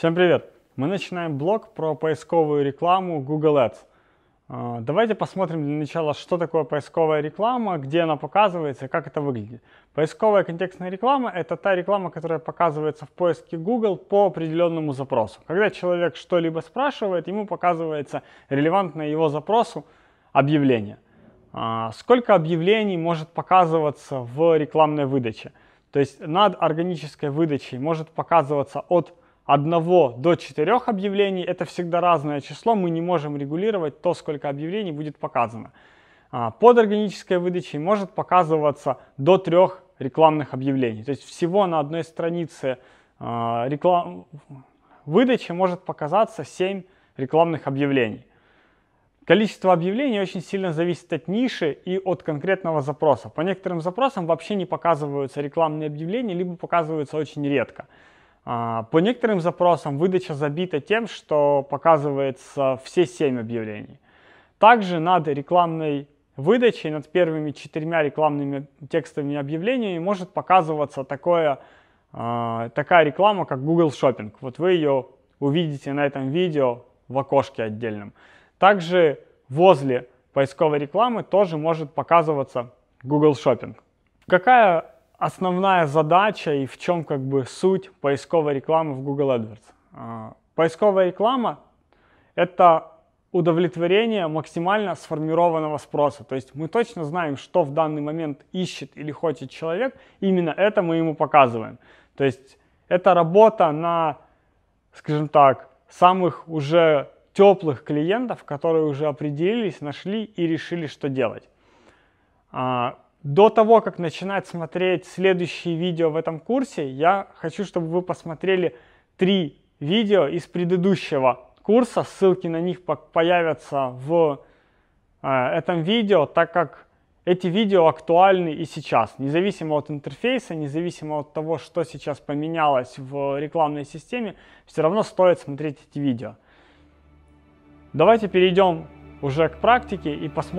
Всем привет! Мы начинаем блог про поисковую рекламу Google Ads. А, давайте посмотрим для начала, что такое поисковая реклама, где она показывается и как это выглядит. Поисковая контекстная реклама – это та реклама, которая показывается в поиске Google по определенному запросу. Когда человек что-либо спрашивает, ему показывается релевантное его запросу объявление. А, сколько объявлений может показываться в рекламной выдаче? То есть над органической выдачей может показываться от одного до четырех объявлений. Это всегда разное число, мы не можем регулировать то, сколько объявлений будет показано. А, под органической выдачей может показываться до трех рекламных объявлений. То есть всего на одной странице а, реклам... выдачи может показаться 7 рекламных объявлений. Количество объявлений очень сильно зависит от ниши и от конкретного запроса. По некоторым запросам вообще не показываются рекламные объявления, либо показываются очень редко. А, по некоторым запросам выдача забита тем, что показывается все 7 объявлений. Также над рекламной выдачей, над первыми четырьмя рекламными текстовыми объявлениями может показываться такое, а, такая реклама, как Google Shopping. Вот вы ее увидите на этом видео в окошке отдельном. Также возле поисковой рекламы тоже может показываться Google Shopping. Какая основная задача и в чем как бы суть поисковой рекламы в Google AdWords. А, поисковая реклама – это удовлетворение максимально сформированного спроса. То есть мы точно знаем, что в данный момент ищет или хочет человек, именно это мы ему показываем. То есть это работа на, скажем так, самых уже теплых клиентов, которые уже определились, нашли и решили, что делать. А, до того, как начинать смотреть следующие видео в этом курсе, я хочу, чтобы вы посмотрели три видео из предыдущего курса. Ссылки на них появятся в э, этом видео, так как эти видео актуальны и сейчас, независимо от интерфейса, независимо от того, что сейчас поменялось в рекламной системе, все равно стоит смотреть эти видео. Давайте перейдем уже к практике и посмотрим,